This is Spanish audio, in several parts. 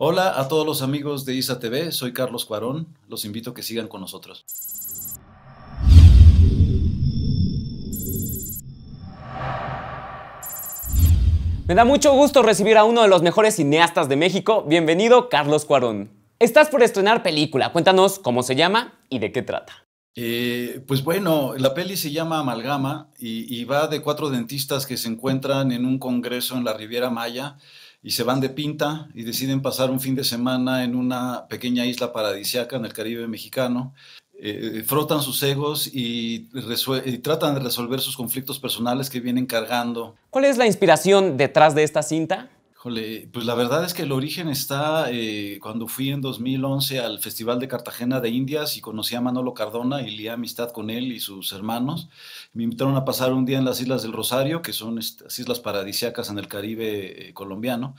Hola a todos los amigos de ISA TV, soy Carlos Cuarón, los invito a que sigan con nosotros. Me da mucho gusto recibir a uno de los mejores cineastas de México. Bienvenido, Carlos Cuarón. Estás por estrenar película. Cuéntanos cómo se llama y de qué trata. Eh, pues bueno, la peli se llama Amalgama y, y va de cuatro dentistas que se encuentran en un congreso en la Riviera Maya y se van de pinta y deciden pasar un fin de semana en una pequeña isla paradisiaca en el Caribe mexicano. Eh, frotan sus egos y, tratan de resolver sus conflictos personales que vienen cargando. ¿Cuál es la inspiración detrás de esta cinta? pues la verdad es que el origen está eh, cuando fui en 2011 al Festival de Cartagena de Indias y conocí a Manolo Cardona y lié amistad con él y sus hermanos. Me invitaron a pasar un día en las Islas del Rosario, que son estas islas paradisiacas en el Caribe eh, colombiano.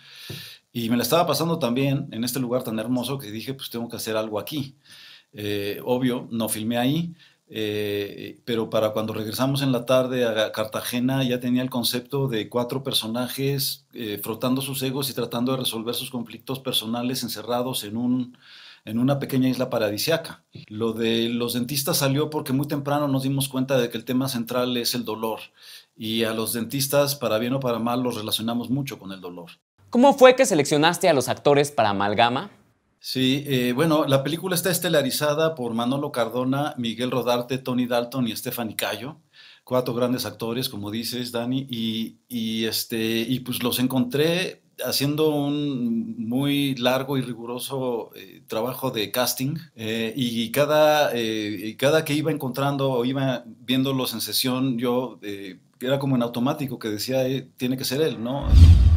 Y me la estaba pasando también en este lugar tan hermoso que dije, pues tengo que hacer algo aquí. Eh, obvio, no filmé ahí, eh, pero para cuando regresamos en la tarde a Cartagena ya tenía el concepto de cuatro personajes eh, frotando sus egos y tratando de resolver sus conflictos personales encerrados en en una pequeña isla paradisiaca. Lo de los dentistas salió porque muy temprano nos dimos cuenta de que el tema central es el dolor y a los dentistas, para bien o para mal, los relacionamos mucho con el dolor. ¿Cómo fue que seleccionaste a los actores para Amalgama? Sí, eh, bueno, la película está estelarizada por Manolo Cardona, Miguel Rodarte, Tony Dalton y Stephanie Cayo, cuatro grandes actores, como dices, Dani, y, este, y pues los encontré haciendo un muy largo y riguroso eh, trabajo de casting eh, y cada, cada que iba encontrando o iba viéndolos en sesión, yo era como en automático que decía, tiene que ser él, ¿no?